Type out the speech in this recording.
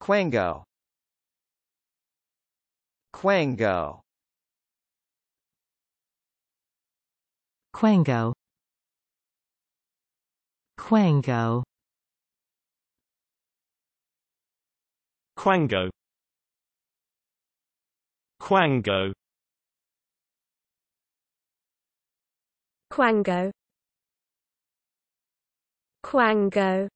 Quango Quango Quango Quango Quango Quango Quango Quango